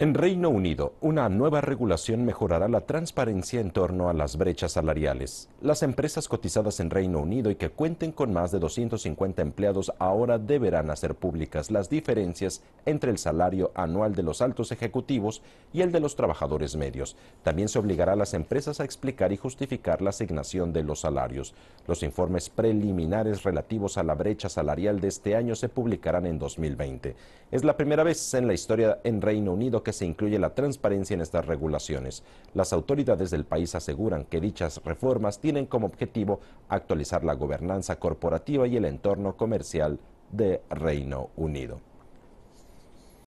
En Reino Unido, una nueva regulación mejorará la transparencia en torno a las brechas salariales. Las empresas cotizadas en Reino Unido y que cuenten con más de 250 empleados ahora deberán hacer públicas las diferencias entre el salario anual de los altos ejecutivos y el de los trabajadores medios. También se obligará a las empresas a explicar y justificar la asignación de los salarios. Los informes preliminares relativos a la brecha salarial de este año se publicarán en 2020. Es la primera vez en la historia en Reino Unido que que se incluye la transparencia en estas regulaciones. Las autoridades del país aseguran que dichas reformas tienen como objetivo actualizar la gobernanza corporativa y el entorno comercial de Reino Unido.